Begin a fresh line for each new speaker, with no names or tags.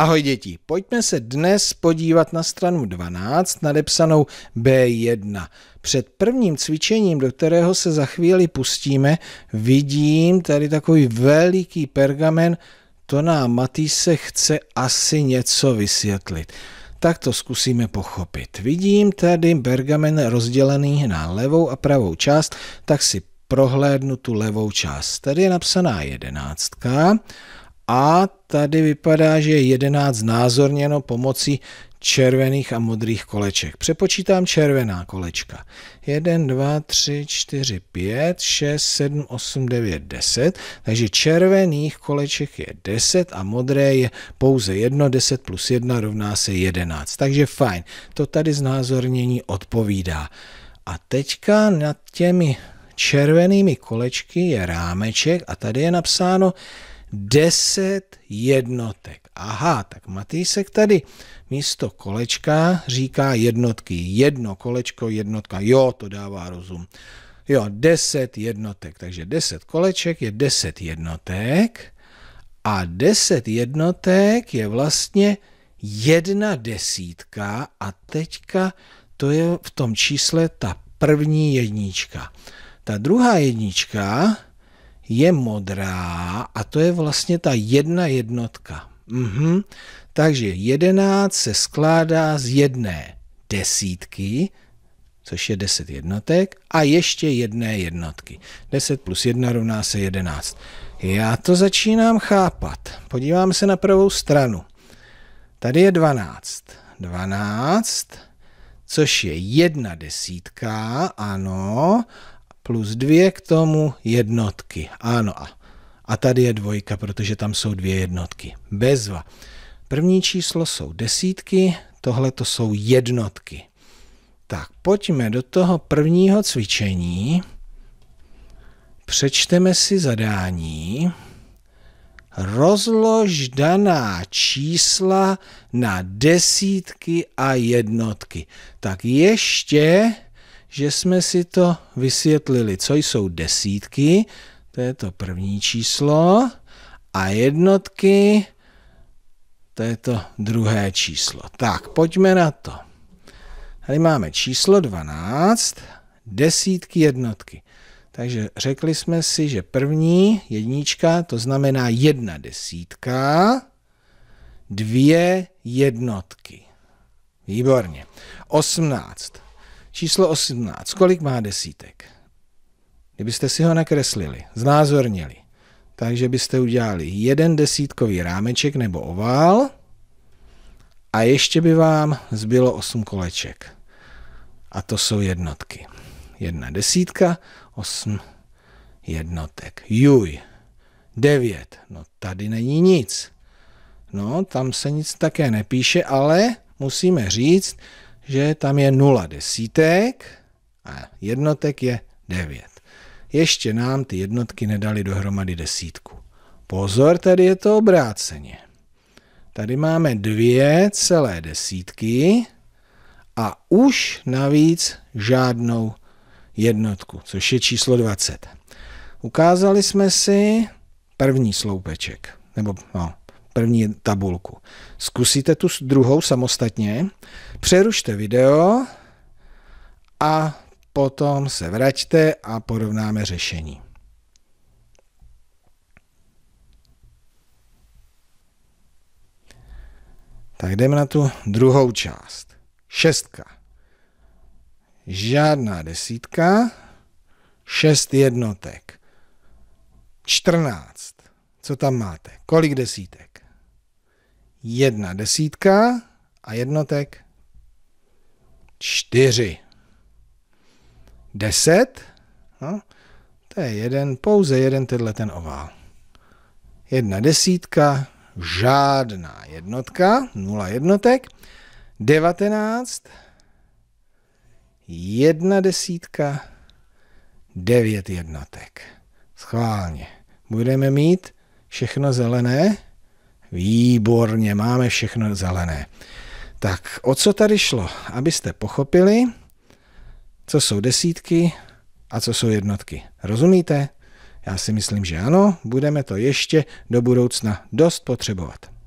Ahoj děti, pojďme se dnes podívat na stranu 12 nadepsanou B1. Před prvním cvičením, do kterého se za chvíli pustíme, vidím tady takový veliký pergamen, to nám Matýse chce asi něco vysvětlit. Tak to zkusíme pochopit. Vidím tady pergamen rozdělený na levou a pravou část, tak si prohlédnu tu levou část. Tady je napsaná jedenáctka. A tady vypadá, že je 11 znázorněno pomocí červených a modrých koleček. Přepočítám červená kolečka. 1, 2, 3, 4, 5, 6, 7, 8, 9, 10. Takže červených koleček je 10 a modré je pouze 1. 10 plus 1 rovná se 11. Takže fajn, to tady znázornění odpovídá. A teďka nad těmi červenými kolečky je rámeček a tady je napsáno 10 jednotek. Aha, tak Matýsek tady místo kolečka říká jednotky. Jedno kolečko, jednotka. Jo, to dává rozum. Jo, 10 jednotek. Takže 10 koleček je 10 jednotek. A 10 jednotek je vlastně jedna desítka a teďka to je v tom čísle ta první jednička. Ta druhá jednička je modrá a to je vlastně ta jedna jednotka. Mhm. Takže jedenáct se skládá z jedné desítky, což je 10 jednotek, a ještě jedné jednotky. 10 plus 1 rovná se 11. Já to začínám chápat. Podívám se na pravou stranu. Tady je 12. 12, což je jedna desítka, ano, plus dvě k tomu jednotky. Ano, a, a tady je dvojka, protože tam jsou dvě jednotky. Bezva. První číslo jsou desítky, tohle to jsou jednotky. Tak pojďme do toho prvního cvičení. Přečteme si zadání. Rozlož daná čísla na desítky a jednotky. Tak ještě že jsme si to vysvětlili, co jsou desítky, to je to první číslo, a jednotky, to je to druhé číslo. Tak, pojďme na to. Tady máme číslo 12, desítky jednotky. Takže řekli jsme si, že první jednička, to znamená jedna desítka, dvě jednotky. Výborně. 18. Číslo 18. Kolik má desítek? Kdybyste si ho nakreslili, znázornili, takže byste udělali jeden desítkový rámeček nebo ovál a ještě by vám zbylo 8 koleček. A to jsou jednotky. Jedna desítka, 8 jednotek. Juj, 9. No tady není nic. No, tam se nic také nepíše, ale musíme říct, že tam je 0 desítek a jednotek je 9. Ještě nám ty jednotky nedali dohromady desítku. Pozor, tady je to obráceně. Tady máme dvě celé desítky a už navíc žádnou jednotku, což je číslo 20. Ukázali jsme si první sloupeček, nebo no, první tabulku. Zkusíte tu druhou samostatně, přerušte video a potom se vraťte a porovnáme řešení. Tak jdeme na tu druhou část. Šestka. Žádná desítka. Šest jednotek. Čtrnáct. Co tam máte? Kolik desítek? jedna desítka a jednotek čtyři. Deset, no, to je jeden, pouze jeden tenhle ten ovál. Jedna desítka, žádná jednotka, nula jednotek. Devatenáct, jedna desítka, devět jednotek. Schválně. Budeme mít všechno zelené, Výborně, máme všechno zelené. Tak o co tady šlo? Abyste pochopili, co jsou desítky a co jsou jednotky. Rozumíte? Já si myslím, že ano, budeme to ještě do budoucna dost potřebovat.